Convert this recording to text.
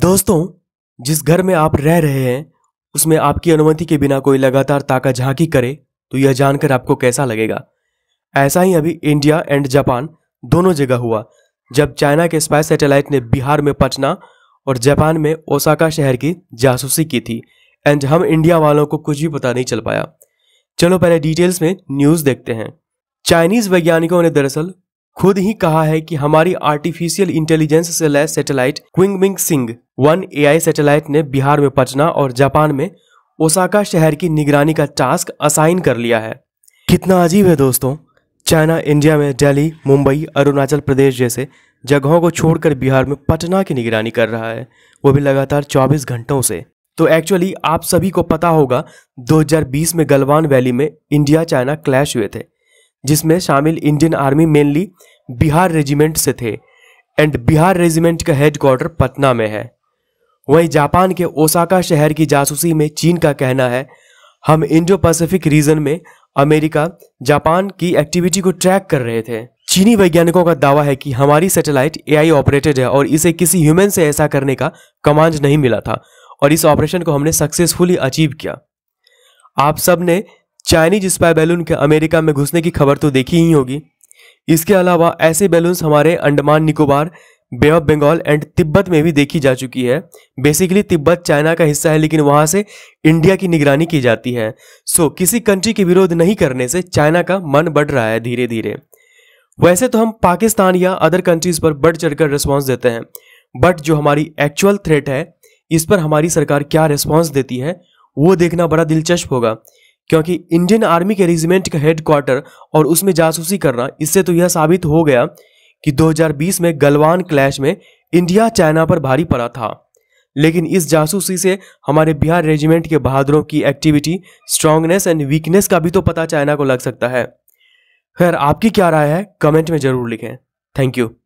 दोस्तों जिस घर में आप रह रहे हैं उसमें आपकी अनुमति के बिना कोई लगातार ताका झांकी करे तो यह जानकर आपको कैसा लगेगा ऐसा ही अभी इंडिया एंड जापान दोनों जगह हुआ जब चाइना के स्पाइस सैटेलाइट ने बिहार में पटना और जापान में ओसाका शहर की जासूसी की थी एंड हम इंडिया वालों को कुछ भी पता नहीं चल पाया चलो पहले डिटेल्स में न्यूज़ देखते हैं चाइनीज वैज्ञानिकों ने दरअसल खुद ही कहा है कि हमारी आर्टिफिशियल इंटेलिजेंस से लैस satellite Qimingxing one AI satellite ने बिहार में पटना और जापान में ओसाका शहर की निगरानी का टास्क असाइन कर लिया है कितना अजीब है दोस्तों चाइना इंडिया में दिल्ली मुंबई अरुणाचल प्रदेश जैसे जगहों को छोड़कर बिहार में पटना की निगरानी कर रहा है वो भी लगातार 24 घंटों से तो एक्चुअली आप सभी को पता होगा 2020 में गलवान वैली में इंडिया चाइना क्लैश हुए थे जिसमें शामिल Indian army mainly Bihar regiment से थे एंड बिहार रेजिमेंट का हेडक्वार्टर पटना में है वहीं जापान के ओसाका शहर की जासूसी में चीन का कहना है हम इंडो पैसिफिक रीजन में अमेरिका जापान की एक्टिविटी को ट्रैक कर रहे थे चीनी वैज्ञानिकों का दावा है कि हमारी सैटेलाइट एआई ऑपरेटेड है और इसे किसी ह्यूमन से ऐसा करने का कमांड नहीं मिला था और इस ऑपरेशन को हमने सक्सेसफुली अचीव किया आप सब ने चाइनीज स्पाई बैलून के अमेरिका में घुसने की खबर तो देखी ही होगी इसके अलावा ऐसे बैलून्स हमारे Andaman Nicobar bay of Bengal and Tibet में भी देखी जा चुकी है बेसिकली तिब्बत चाइना का हिस्सा है लेकिन वहां से इंडिया की निगरानी की जाती है सो so, किसी कंट्री के विरोध नहीं करने से चाइना का मन बढ़ रहा है धीरे धीरे वैसे तो हम पाकिस्तान या अदर कंट्रीज पर बढ़ चढ़कर रिस्पॉन्स देते हैं बट जो हमारी एक्चुअल थ्रेट है इस पर हमारी सरकार क्या रिस्पॉन्स देती है वो देखना बड़ा दिलचस्प होगा क्योंकि इंडियन आर्मी के रेजिमेंट का हेडक्वार्टर और उसमें जासूसी करना इससे तो यह साबित हो गया कि 2020 में गलवान क्लैश में इंडिया चाइना पर भारी पड़ा था लेकिन इस जासूसी से हमारे बिहार रेजिमेंट के बहादुरों की एक्टिविटी स्ट्रांगनेस एंड वीकनेस का भी तो पता चाइना को लग सकता है खैर आपकी क्या राय है कमेंट में जरूर लिखें थैंक यू